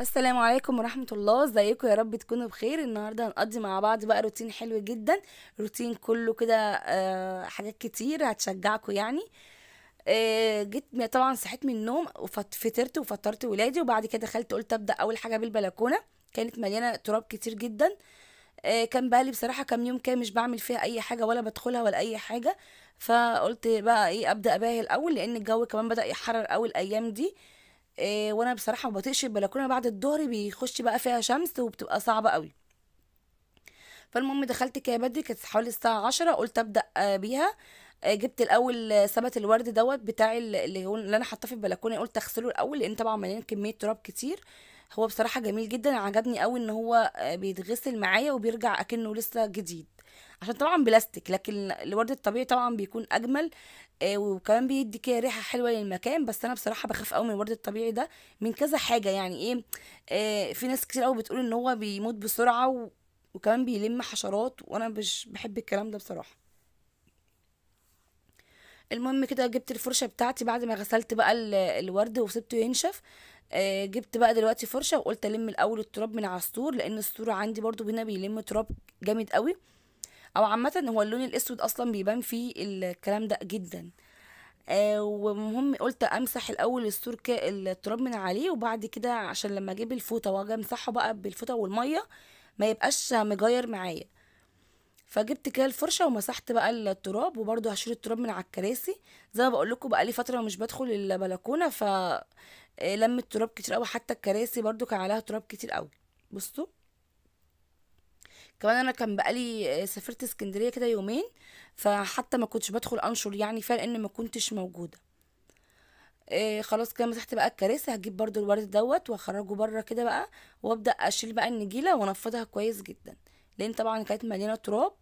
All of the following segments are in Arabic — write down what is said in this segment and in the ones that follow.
السلام عليكم ورحمة الله ازيكم يا رب تكونوا بخير النهاردة هنقضي مع بعض بقى روتين حلو جدا روتين كله كده آه، حاجات كتير هتشجعكم يعني آه، جيت طبعا صحيت من النوم وفطرت وفطرت ولادي وبعد كده دخلت قلت ابدا اول حاجة بالبلكونة كانت مليانة تراب كتير جدا آه كان بقالي بصراحة كام يوم كان مش بعمل فيها اي حاجة ولا بدخلها ولا اي حاجة فقلت بقى ايه ابدا باهي الاول لان الجو كمان بدا يحرر اول الايام دي إيه وانا بصراحه ما بطيقش البلكونه بعد الظهر بيخش بقى فيها شمس وبتبقى صعبه قوي فالمهم دخلت كده بدري كانت حوالي الساعه عشرة قلت ابدا آه، بيها آه، جبت الاول ثبت الورد دوت بتاع اللي هو اللي انا حاطاه في البلكونه قلت اغسله الاول لان طبعا مليان كميه تراب كتير هو بصراحه جميل جدا عجبني قوي ان هو آه، بيتغسل معايا وبيرجع اكنه لسه جديد عشان طبعا بلاستيك لكن الورد الطبيعي طبعا بيكون اجمل آه، وكمان بيدي كده ريحه حلوه للمكان بس انا بصراحه بخاف قوي من الورد الطبيعي ده من كذا حاجه يعني ايه آه، في ناس كتير قوي بتقول ان هو بيموت بسرعه و... وكمان بيلم حشرات وانا مش بحب الكلام ده بصراحه المهم كده جبت الفرشه بتاعتي بعد ما غسلت بقى الورد وسبته ينشف آه، جبت بقى دلوقتي فرشه وقلت الم الاول التراب من على السور لان السور عندي برضو هنا بيلم تراب جامد قوي او عامه هو اللون الاسود اصلا بيبان فيه الكلام ده جدا آه ومهم قلت امسح الاول السور التراب من عليه وبعد كده عشان لما اجيب الفوطه واجي امسحه بقى بالفوطه والميه ما يبقاش مجاير معايا فجبت كده الفرشه ومسحت بقى التراب وبرده هشيل التراب من على الكراسي زي ما بقول لكم بقى لي فتره مش بدخل البلكونه ف آه، لم التراب كتير قوي حتى الكراسي برده كان عليها تراب كتير قوي بصوا كمان انا كان بقالي آه، سافرت اسكندريه كده يومين فحتى ما كنتش بدخل انشر يعني فعلا ان ما كنتش موجوده إيه خلاص كده مسحت بقى الكراسي هجيب برضو الورد دوت واخرجه بره كده بقى وابدا اشيل بقى النجيله وانفضها كويس جدا لان طبعا كانت مليانه تراب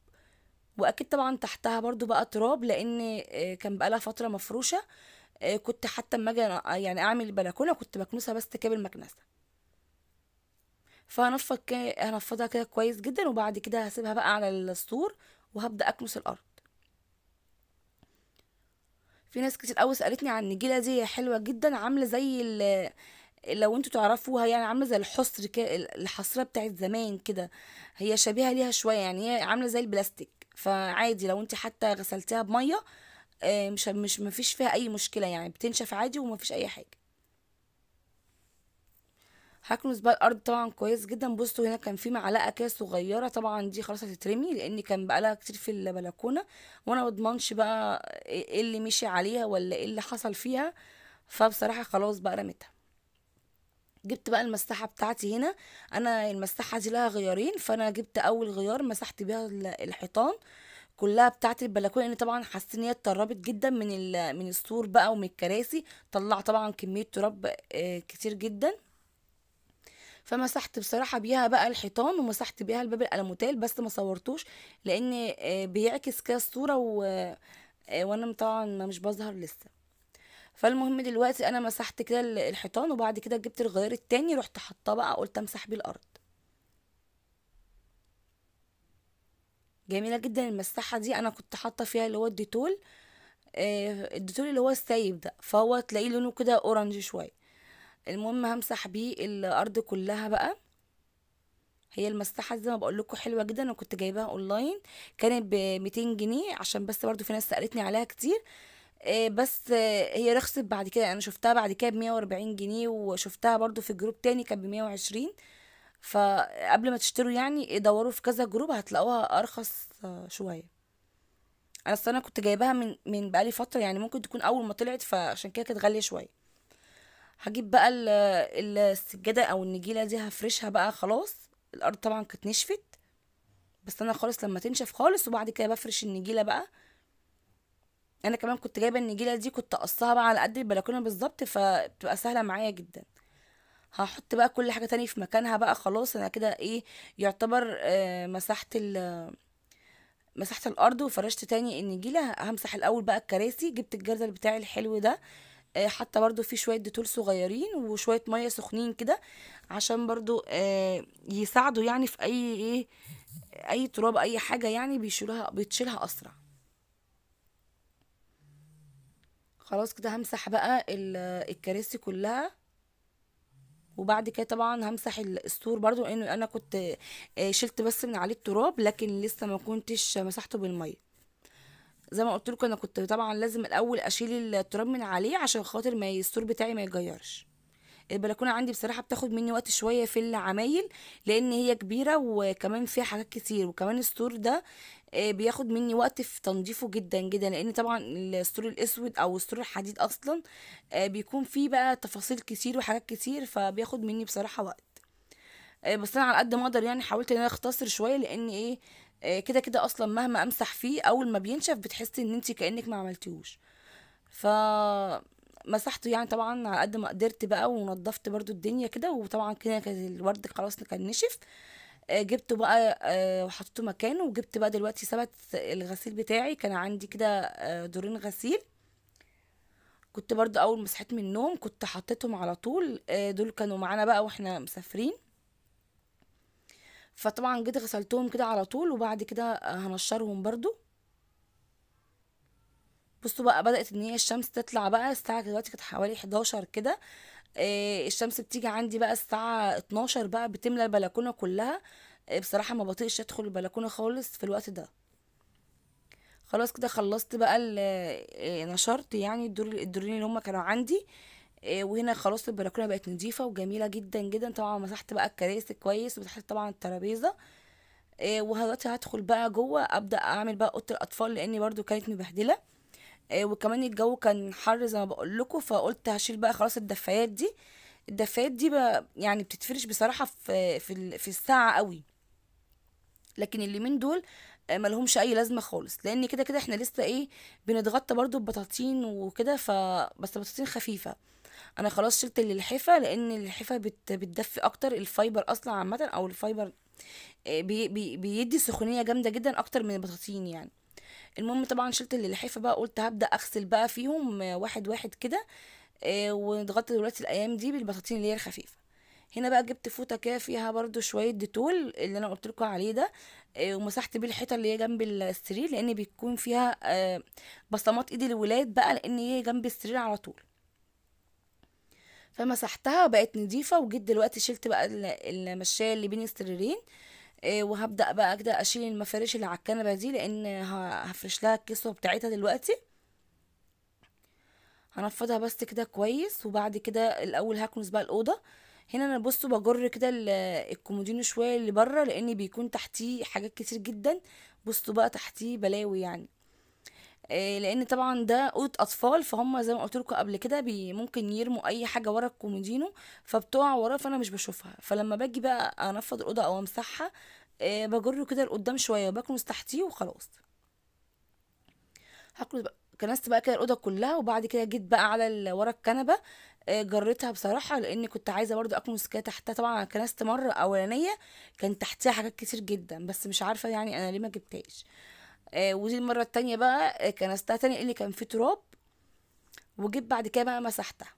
واكيد طبعا تحتها برضو بقى تراب لان آه، كان بقالها فتره مفروشه إيه كنت حتى اما اجي يعني اعمل البلكونه كنت مكنوسه بس كاب المكنسه فهنفض كده هنفضها كده كويس جدا وبعد كده هسيبها بقى على السطور وهبدا اكنس الارض في ناس كتير قوي سالتني عن النجيله دي حلوه جدا عامله زي لو انتوا تعرفوها يعني عامله زي الحصر كده الحصره بتاعت زمان كده هي شبيهه ليها شويه يعني هي عامله زي البلاستيك فعادي لو انت حتى غسلتها بميه آه، مش مش مفيش فيها اي مشكله يعني بتنشف عادي ومفيش اي حاجه هكنس بقى الارض طبعا كويس جدا بصوا هنا كان في معلقه كده صغيره طبعا دي خلاص هتترمي لان كان بقالها كتير في البلكونه وانا اضمنش بقى إيه،, ايه اللي مشي عليها ولا ايه اللي حصل فيها فبصراحه خلاص بقى رميتها جبت بقى المساحه بتاعتي هنا انا المساحه دي لها غيارين فانا جبت اول غيار مسحت بيها الحيطان كلها بتاعت البلكونه لان طبعا حسيت ان هي اتطربت جدا من من السور بقى ومن الكراسي طلع طبعا كميه تراب آه، كتير جدا فمسحت بصراحه بيها بقى الحيطان ومسحت بيها الباب القلموتال بس ما صورتوش لان آه، بيعكس كده الصوره و... آه، وانا طبعا مش بظهر لسه فالمهم دلوقتي انا مسحت كده الحيطان وبعد كده جبت الغيار التاني رحت حاطاه بقى قلت امسح بيه الارض جميله جدا المساحه دي انا كنت حاطه فيها اللي هو الديتول آه، الديتول اللي هو السايب ده فهو تلاقيه لونه كده اورنج شويه المهم همسح بيه الارض كلها بقى هي المساحه زي ما بقول لكم حلوه جدا انا كنت جايباها اونلاين كانت ب 200 جنيه عشان بس برضو في ناس سالتني عليها كتير آه، بس هي رخصت بعد كده يعني انا شفتها بعد كده ب 140 جنيه وشفتها برضو في جروب تاني كان ب 120 فقبل ما تشتروا يعني دوروا في كذا جروب هتلاقوها ارخص شويه انا اصل انا كنت جايباها من من بقالي فتره يعني ممكن تكون اول ما طلعت فعشان كده كانت غاليه شويه هجيب بقى السجاده او النجيله دي هفرشها بقى خلاص الارض طبعا كانت نشفت بس انا خالص لما تنشف خالص وبعد كده بفرش النجيله بقى انا كمان كنت جايبه النجيله دي كنت قصها بقى على قد البلكونه بالظبط فبتبقى سهله معايا جدا هحط بقى كل حاجه تاني في مكانها بقى خلاص انا كده ايه يعتبر آه مسحت ال مسحت الارض وفرشت تاني النجيله همسح الاول بقى الكراسي جبت الجردل بتاعي الحلو ده آه، حتى برضو في شويه ديتول صغيرين وشويه ميه سخنين كده عشان برضو آه، يساعدوا يعني في اي ايه اي تراب اي حاجه يعني بيشيلها بتشيلها اسرع خلاص كده همسح بقى الكراسي كلها وبعد كده طبعا همسح السور برضو لانه انا كنت آه، شلت بس من عليه التراب لكن لسه ما كنتش مسحته بالميه زي ما قلت لكم انا كنت طبعا لازم الاول اشيل التراب من عليه عشان خاطر ما السور بتاعي ما يتغيرش البلكونه عندي بصراحه بتاخد مني وقت شويه في العمايل لان هي كبيره وكمان فيها حاجات كتير وكمان السور ده آه، بياخد مني وقت في تنظيفه جدا جدا لان طبعا السور الاسود او السور الحديد اصلا آه، بيكون فيه بقى تفاصيل كتير وحاجات كتير فبياخد مني بصراحه وقت آه، بس انا على قد ما اقدر يعني حاولت ان انا اختصر شويه لان ايه آه، كده كده اصلا مهما امسح فيه اول ما بينشف بتحسي ان انت كانك ما عملتيهوش ف مسحته يعني طبعا على قد ما قدرت بقى ونضفت برضو الدنيا كده وطبعا كده كان الورد خلاص كان نشف آه، جبته بقى آه، وحطيته مكانه وجبت بقى دلوقتي سبت الغسيل بتاعي كان عندي كده دورين غسيل كنت برضو اول ما صحيت من النوم كنت حطيتهم على طول دول كانوا معانا بقى واحنا مسافرين فطبعا جيت غسلتهم كده على طول وبعد كده آه، هنشرهم برضو بصوا بقى بدأت ان هي الشمس تطلع بقى الساعة دلوقتي كانت حوالي 11 كده إيه الشمس بتيجي عندي بقى الساعة 12 بقى بتملى البلكونة كلها إيه بصراحة ما بطيقش ادخل البلكونة خالص في الوقت ده خلاص كده خلصت بقى آه، نشرت يعني الدور الدورين اللي هما كانوا عندي آه، وهنا خلاص البلكونه بقت نظيفه وجميله جدا جدا طبعا مسحت بقى الكراسي كويس ومسحت طبعا الترابيزه آه، وهدلوقتي هدخل بقى جوه ابدا اعمل بقى اوضه الاطفال لان برده كانت مبهدله آه، وكمان الجو كان حر زي ما بقول لكم فقلت هشيل بقى خلاص الدفايات دي الدفايات دي بقى يعني بتتفرش بصراحه في في في الساعه قوي لكن من دول ملهمش اي لازمه خالص لان كده كده احنا لسه ايه بنتغطى برضو ببطاطين وكده فبس بطاطين خفيفه انا خلاص شلت اللحافه لان اللحافه بت بتدفي اكتر الفايبر اصلا عامه او الفايبر آه، بي بي بيدي سخونيه جامده جدا اكتر من البطاطين يعني المهم طبعا شلت اللحافه بقى قلت هبدا اغسل بقى فيهم آه، واحد واحد كده آه، ونضغط دلوقتي الايام دي بالبطاطين اللي هي الخفيفه هنا بقى جبت فوطه كده فيها برضو شويه ديتول اللي انا قلت لكم عليه ده ومسحت بيه الحيطه اللي هي جنب السرير لان بيكون فيها بصمات ايد الولاد بقى لان هي جنب السرير على طول فمسحتها بقت نضيفة وجيت دلوقتي شلت بقى المشاية اللي بين السريرين آه، وهبدأ بقى كده أشيل المفارش اللي على الكنبة دي لأن هفرش لها الكسوة بتاعتها دلوقتي هنفضها بس كده كويس وبعد كده الأول هكنس بقى الأوضة هنا انا بصوا بجر كده الكومودينو شويه اللي بره لان بيكون تحتيه حاجات كتير جدا بصوا بقى تحتيه بلاوي يعني آه، لان طبعا ده اوضه اطفال فهم زي ما قلت لكم قبل كده ممكن يرموا اي حاجه ورا الكومودينو فبتقع ورا فانا مش بشوفها فلما باجي بقى انفض الاوضه او امسحها آه، بجره بجر كده لقدام شويه وبكنس تحتيه وخلاص هكنس بقى كنست بقى كده الاوضه كلها وبعد كده جيت بقى على ورا الكنبه آه، جريتها بصراحه لان كنت عايزه برضو اكنس كده تحتها طبعا كنست مره اولانيه كان تحتها حاجات كتير جدا بس مش عارفه يعني انا ليه ما جبتهاش آه ودي المره التانية بقى آه، كنستها تاني اللي كان فيه تراب وجيت بعد كده بقى مسحتها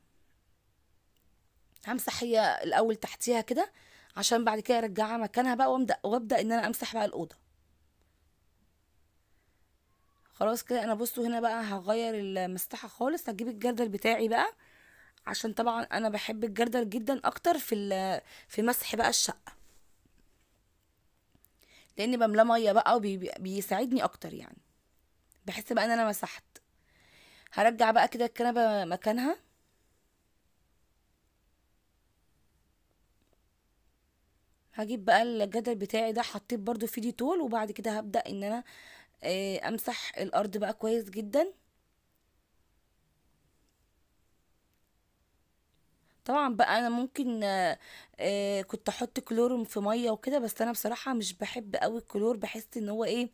همسح هي الاول تحتيها كده عشان بعد كده ارجعها مكانها بقى وابدا وابدا ان انا امسح بقى الاوضه خلاص كده انا بصوا هنا بقى هغير المساحه خالص هجيب الجردل بتاعي بقى عشان طبعا انا بحب الجردل جدا اكتر في في مسح بقى الشقه لاني بملاه ميه بقى وبيساعدني اكتر يعني بحس بقى ان انا مسحت هرجع بقى كده الكنبه مكانها هجيب بقى الجدل بتاعي ده حطيت برضو فيه طول وبعد كده هبدا ان انا آه، امسح الارض بقى كويس جدا طبعا بقى أنا ممكن كنت أحط كلور في مية وكده بس أنا بصراحة مش بحب أوي الكلور بحس إن هو إيه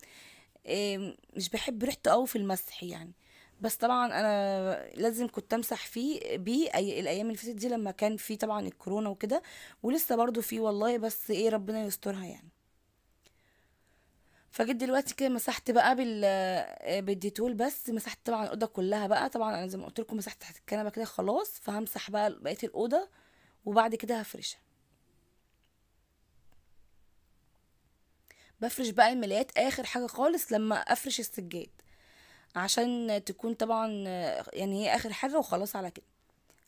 آمم، مش بحب ريحته أوي في المسح يعني بس طبعا انا لازم كنت امسح فيه بيه أي- الايام اللي فاتت دي لما كان في طبعا الكورونا وكده ولسه برضو فيه والله بس ايه ربنا يسترها يعني فجيت دلوقتي كده مسحت بقى بال بالديتول بس مسحت طبعا الاوضه كلها بقى طبعا انا زي ما قلت لكم مسحت تحت الكنبه كده خلاص فهمسح بقى بقيه الاوضه وبعد كده هفرشها بفرش بقى الملايات اخر حاجه خالص لما افرش السجاد عشان تكون طبعا يعني هي اخر حاجه وخلاص على كده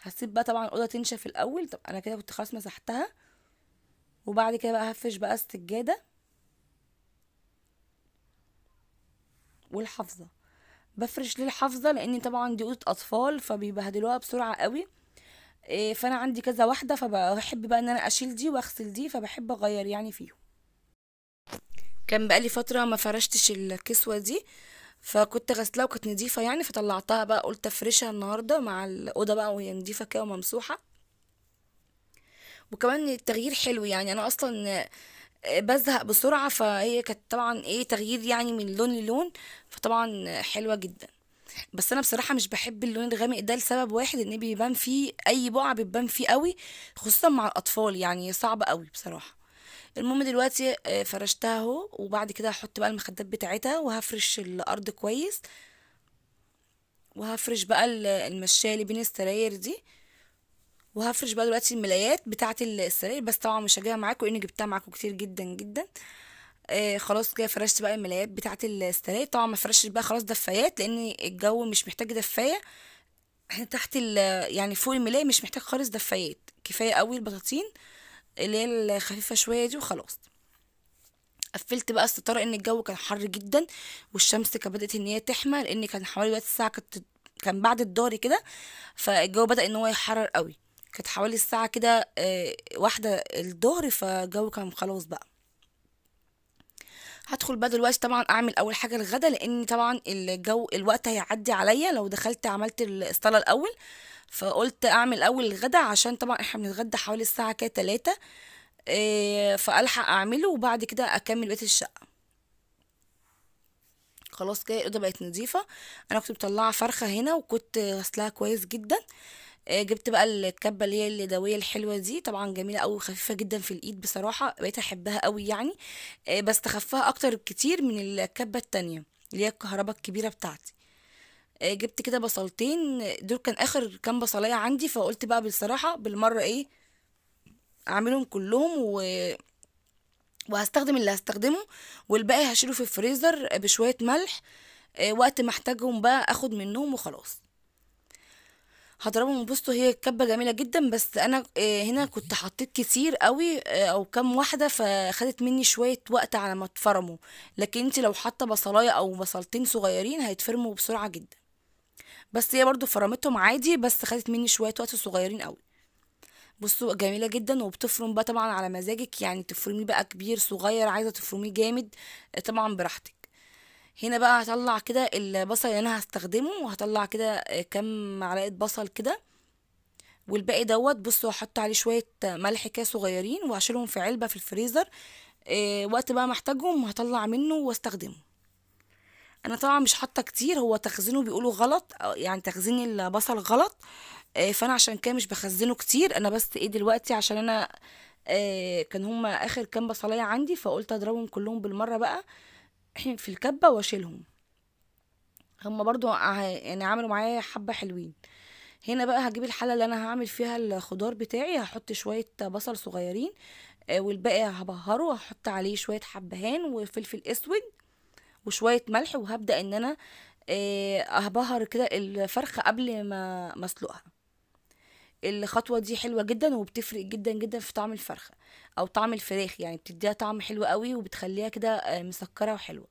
هسيب بقى طبعا الاوضه تنشف الاول طب انا كده كنت خلاص مسحتها وبعد كده بقى هفرش بقى السجاده والحافظة بفرش للحافظة لأن طبعا دي أوضة أطفال فبيبهدلوها بسرعة قوي إيه، فأنا عندي كذا واحدة فبحب بقى إن أنا أشيل دي وأغسل دي فبحب أغير يعني فيهم كان بقالي فترة ما فرشتش الكسوة دي فكنت غسلها وكانت نضيفة يعني فطلعتها بقى قلت افرشها النهاردة مع الأوضة بقى وهي نضيفة كده وممسوحة وكمان التغيير حلو يعني انا اصلا بزهق بسرعة فهي كانت طبعا ايه تغيير يعني من لون للون فطبعا حلوة جدا بس انا بصراحه مش بحب اللون الغامق ده لسبب واحد ان بيبان فيه اي بقعه بتبان فيه قوي خصوصا مع الاطفال يعني صعب قوي بصراحه المهم دلوقتي آه، فرشتها اهو وبعد كده هحط بقى المخدات بتاعتها وهفرش الارض كويس وهفرش بقى المشايه اللي بين السراير دي وهفرش بقى دلوقتي الملايات بتاعه السراير بس طبعا مش هجيبها معاكم لان جبتها معاكم كتير جدا جدا آه خلاص كده فرشت بقى الملايات بتاعه السراير طبعا ما فرشتش بقى خلاص دفايات لان الجو مش محتاج دفايه احنا تحت ال يعني فوق الملاية مش محتاج خالص دفايات كفايه قوي البطاطين اللي هي الخفيفه شويه دي وخلاص قفلت بقى الستاره ان الجو كان حر جدا والشمس كانت بدات ان هي تحمى لان كان حوالي الساعه كانت كان بعد الضهر كده فالجو بدا ان هو يحرر قوي كانت حوالي الساعة كده آه، واحدة الظهر فالجو كان خلاص بقى هدخل بقى دلوقتي طبعا اعمل اول حاجه الغدا لان طبعا الجو الوقت هيعدي عليا لو دخلت عملت الصلاه الاول فقلت اعمل اول الغدا عشان طبعا احنا بنتغدى حوالي الساعه كده 3 آه، فالحق اعمله وبعد كده اكمل بقيه الشقه خلاص كده الاوضه بقت نظيفه انا كنت مطلعه فرخه هنا وكنت غسلاها كويس جدا آه، جبت بقى الكبه اللي هي اليدويه الحلوه دي طبعا جميله قوي خفيفه جدا في الايد بصراحه بقيت احبها قوي يعني آه، بس تخفها اكتر بكتير من الكبه التانية اللي هي الكهرباء الكبيره بتاعتي آه، جبت كده بصلتين دول كان اخر كام بصلايه عندي فقلت بقى بصراحه بالمره ايه اعملهم كلهم و وهستخدم اللي هستخدمه والباقي هشيله في الفريزر بشويه ملح وقت ما احتاجهم بقى اخد منهم وخلاص هضربه من هي كبه جميله جدا بس انا آه، هنا كنت حطيت كتير قوي آه، او كام واحده فخدت مني شويه وقت على ما اتفرموا لكن انت لو حاطه بصلايه او بصلتين صغيرين هيتفرموا بسرعه جدا بس هي برضو فرمتهم عادي بس خدت مني شويه وقت صغيرين قوي بصوا جميلة جدا وبتفرم بقى طبعا على مزاجك يعني تفرميه بقى كبير صغير عايزة تفرميه جامد آه، طبعا براحتك هنا بقى هطلع كده البصل اللي انا هستخدمه وهطلع كده آه، كام معلقه بصل كده والباقي دوت بصوا هحط عليه شويه ملح كده صغيرين وهشيلهم في علبه في الفريزر إيه وقت بقى محتاجهم هطلع منه واستخدمه انا طبعا مش حاطه كتير هو تخزينه بيقولوا غلط يعني تخزين البصل غلط إيه فانا عشان كده مش بخزنه كتير انا بس ايه دلوقتي عشان انا إيه كان هما اخر كام بصلايه عندي فقلت اضربهم كلهم بالمره بقى في الكبة واشيلهم هما برضو يعني عملوا معايا حبة حلوين هنا بقى هجيب الحلة اللي انا هعمل فيها الخضار بتاعي هحط شوية بصل صغيرين آه، والباقي هبهره هحط عليه شوية حبهان وفلفل اسود وشوية ملح وهبدأ ان انا هبهر آه، كده الفرخة قبل ما اسلقها الخطوه دي حلوه جدا وبتفرق جدا جدا في طعم الفرخه او طعم الفراخ يعني بتديها طعم حلو قوي وبتخليها كده آه، مسكره وحلوه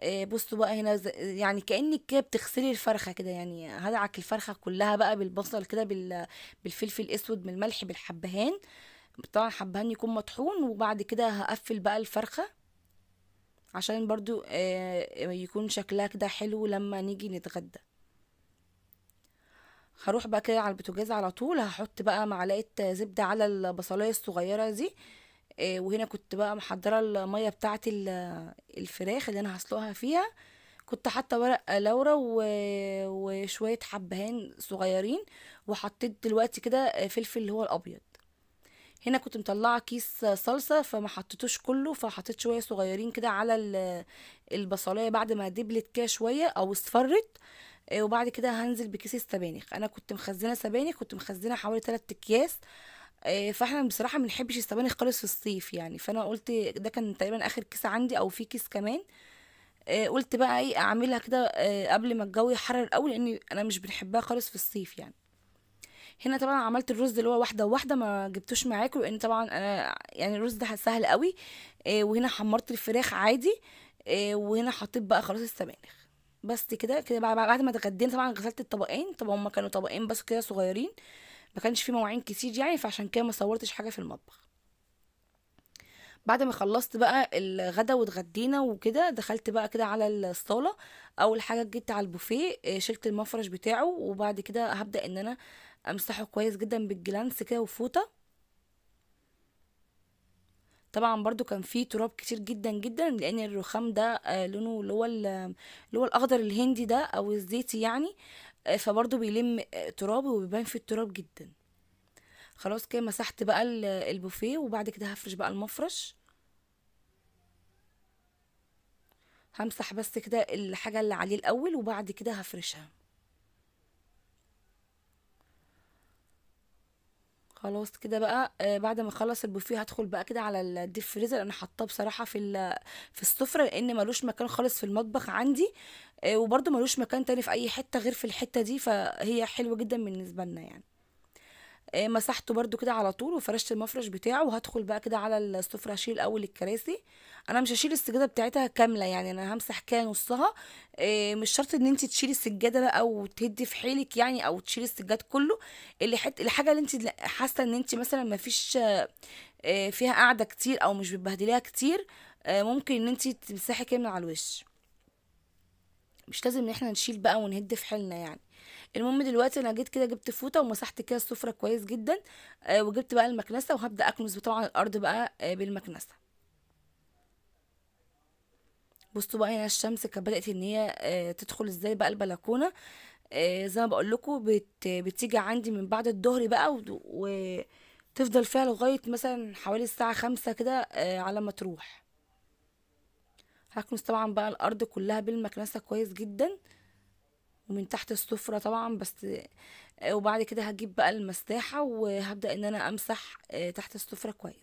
آه، بصوا بقى هنا يعني كانك كده بتغسلي الفرخه كده يعني هدعك الفرخه كلها بقى بالبصل كده بالفلفل الاسود بالملح بالحبهان طبعا الحبهان يكون مطحون وبعد كده هقفل بقى الفرخه عشان برضو آه، يكون شكلها كده حلو لما نيجي نتغدى هروح بقى كده على البوتاجاز على طول هحط بقى معلقه زبده على البصلايه الصغيره دي آه، وهنا كنت بقى محضره الميه بتاعه الفراخ اللي انا هسلقها فيها كنت حاطه ورق لورا و... وشويه حبهان صغيرين وحطيت دلوقتي كده فلفل اللي هو الابيض هنا كنت مطلعه كيس صلصه فما حطيتوش كله فحطيت شويه صغيرين كده على البصلايه بعد ما دبلت كده شويه او اصفرت آه، وبعد كده هنزل بكيس السبانخ انا كنت مخزنه سبانخ كنت مخزنه حوالي 3 اكياس آه، فاحنا بصراحه ما بنحبش السبانخ خالص في الصيف يعني فانا قلت ده كان تقريبا اخر كيس عندي او في كيس كمان آه، قلت بقى ايه اعملها كده قبل ما الجو يحرر قوي لان انا مش بنحبها خالص في الصيف يعني هنا طبعا عملت الرز اللي هو واحده واحده ما جبتوش معاكم لان طبعا انا يعني الرز ده سهل قوي وهنا حمرت الفراخ عادي وهنا حطيت بقى خلاص السبانخ بس كده كده بعد, ما اتغدينا طبعا غسلت الطبقين طبعا هما كانوا طبقين بس كده صغيرين ما كانش في مواعين كتير يعني فعشان كده ما صورتش حاجه في المطبخ بعد ما خلصت بقى الغدا واتغدينا وكده دخلت بقى كده على الصاله اول حاجه جيت على البوفيه آه، شلت المفرش بتاعه وبعد كده هبدا ان انا امسحه كويس جدا بالجلانس كده وفوطه طبعا برضو كان في تراب كتير جدا جدا لان الرخام ده آه، لونه اللي هو اللي هو الاخضر الهندي ده او الزيتي يعني آه، فبرضو بيلم آه، تراب وبيبان فيه التراب جدا خلاص كده مسحت بقى البوفيه وبعد كده هفرش بقى المفرش همسح بس كده الحاجه اللي عليه الاول وبعد كده هفرشها خلاص كده بقى آه، بعد ما اخلص البوفيه هدخل بقى كده على الديب فريزر انا حاطاه بصراحه في في السفره لان ملوش مكان خالص في المطبخ عندي آه، وبرده ملوش مكان تاني في اي حته غير في الحته دي فهي حلوه جدا بالنسبه لنا يعني آه، مسحته برده كده على طول وفرشت المفرش بتاعه وهدخل بقى كده على السفره اشيل اول الكراسي انا مش هشيل السجاده بتاعتها كامله يعني انا همسح كده نصها آه، مش شرط ان انت تشيلي السجاده بقى او تهدي في حيلك يعني او تشيلي السجاد كله اللي حت... الحاجه اللي انت حاسه ان انت مثلا ما فيش آه، فيها قاعده كتير او مش بتبهدليها كتير ممكن ان انت تمسحي كده من على الوش مش لازم ان احنا نشيل بقى ونهد في حيلنا يعني المهم دلوقتي انا جيت كده جبت فوطه ومسحت كده السفره كويس جدا آه، وجبت بقى المكنسه وهبدا اكنس طبعا الارض بقى آه، بالمكنسه بصوا بقى هنا الشمس كانت بدات ان هي آه، تدخل ازاي بقى البلكونه زي ما بقول لكم بت بتيجي عندي من بعد الظهر بقى و... و... تفضل فيها لغاية مثلا حوالي الساعة خمسة كده آه على ما تروح هكنس طبعا بقى الأرض كلها بالمكنسة كويس جدا ومن تحت السفرة طبعا بس آه، وبعد كده هجيب بقى المساحة وهبدأ ان انا امسح آه، تحت السفرة كويس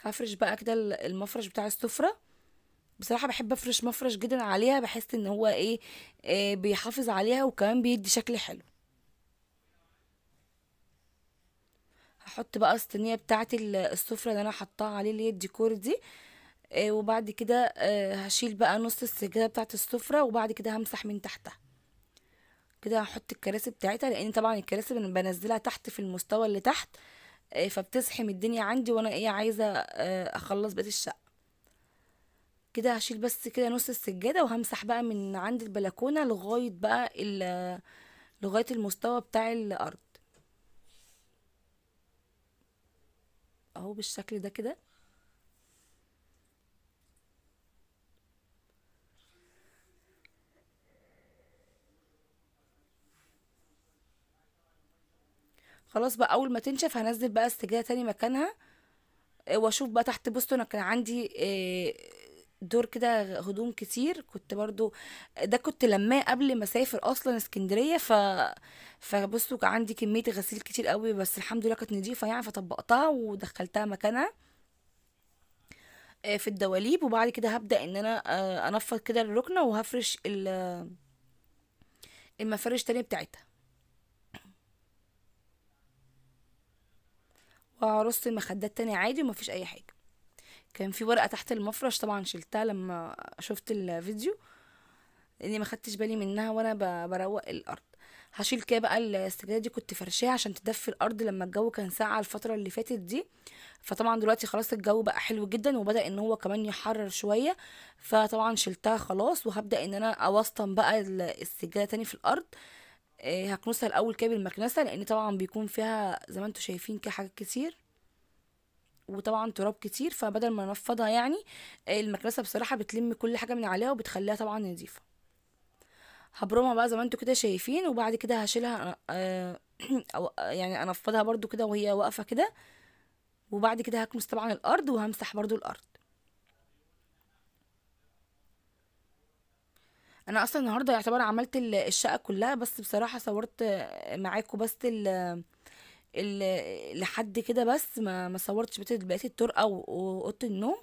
هفرش بقى كده المفرش بتاع السفرة بصراحة بحب افرش مفرش جدا عليها بحس ان هو ايه, إيه بيحافظ عليها وكمان بيدي شكل حلو هحط بقى الصينية بتاعت السفرة اللي انا حطاها عليه اللي هي الديكور دي آه، وبعد كده آه، هشيل بقى نص السجادة بتاعت السفرة وبعد كده همسح من تحتها كده هحط الكراسي بتاعتها لان طبعا الكراسي بنزلها تحت في المستوى اللي تحت آه، فبتزحم الدنيا عندي وانا ايه عايزة اخلص بقية الشقة كده هشيل بس كده نص السجادة وهمسح بقى من عند البلكونة لغاية بقى لغاية المستوى بتاع الأرض اهو بالشكل ده كده خلاص بقى اول ما تنشف هنزل بقى السجاده تاني مكانها آه، واشوف بقى تحت بوست انا كان عندي آه، دور كده هدوم كتير كنت برضو ده كنت لماه قبل ما اسافر اصلا اسكندريه ف فبصوا كان عندي كميه غسيل كتير قوي بس الحمد لله كانت نضيفه يعني فطبقتها ودخلتها مكانها آه، في الدواليب وبعد كده هبدا ان انا انفض كده الركنه وهفرش المفارش تاني بتاعتها عرست المخدات تاني عادي ومفيش اي حاجه كان في ورقه تحت المفرش طبعا شلتها لما شفت الفيديو لاني ما خدتش بالي منها وانا بروق الارض هشيل كده بقى السجاده دي كنت فرشاها عشان تدفي الارض لما الجو كان ساقع الفتره اللي فاتت دي فطبعا دلوقتي خلاص الجو بقى حلو جدا وبدا ان هو كمان يحرر شويه فطبعا شلتها خلاص وهبدا ان انا اوسطن بقى السجاده تاني في الارض آه، هكنسها الاول كده بالمكنسه لان طبعا بيكون فيها زي ما انتم شايفين كده حاجات كتير وطبعا تراب كتير فبدل ما انفضها يعني آه، المكنسه بصراحه بتلم كل حاجه من عليها وبتخليها طبعا نظيفه هبرمها بقى زي ما انتم كده شايفين وبعد كده هشيلها آه، او يعني انفضها برضو كده وهي واقفه كده وبعد كده هكنس طبعا الارض وهمسح برضو الارض انا اصلا النهارده يعتبر عملت الشقه كلها بس بصراحه صورت معاكم بس ال لحد كده بس ما ما صورتش بقيه الطرقه واوضه النوم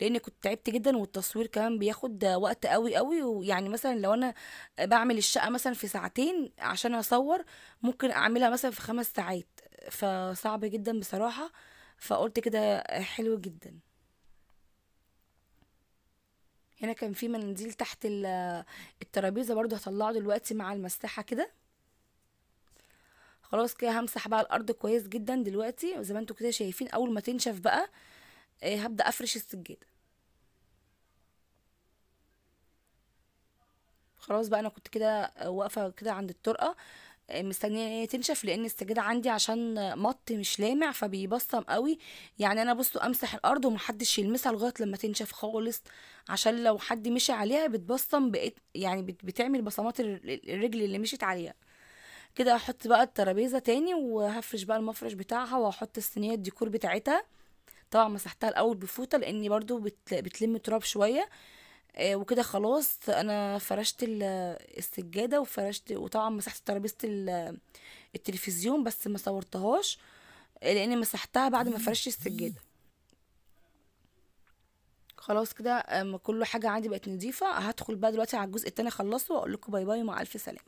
لان كنت تعبت جدا والتصوير كمان بياخد وقت قوي قوي ويعني مثلا لو انا بعمل الشقه مثلا في ساعتين عشان اصور ممكن اعملها مثلا في خمس ساعات فصعب جدا بصراحه فقلت كده حلو جدا هنا كان في منديل تحت الترابيزه برضو هطلعه دلوقتي مع المساحه كده خلاص كده همسح بقى الارض كويس جدا دلوقتي زي ما انتوا كده شايفين اول ما تنشف بقى آه، هبدا افرش السجاده خلاص بقى انا كنت كده واقفه كده عند الطرقه مستنيه تنشف لان السجاده عندي عشان مط مش لامع فبيبصم قوي يعني انا بصوا امسح الارض ومحدش يلمسها لغايه لما تنشف خالص عشان لو حد مشي عليها بتبصم بقيت يعني بتعمل بصمات الرجل اللي مشيت عليها كده هحط بقى الترابيزه تاني وهفرش بقى المفرش بتاعها وهحط الصينيه الديكور بتاعتها طبعا مسحتها الاول بفوطه لاني برضو بتلم تراب شويه آه، وكده خلاص انا فرشت السجاده وفرشت وطبعا مسحت ترابيزه التلفزيون بس ما صورتهاش آه، لان مسحتها بعد ما فرشت السجاده خلاص كده كل حاجه عندي بقت نظيفه هدخل بقى دلوقتي على الجزء التاني اخلصه واقول لكم باي باي مع الف سلامه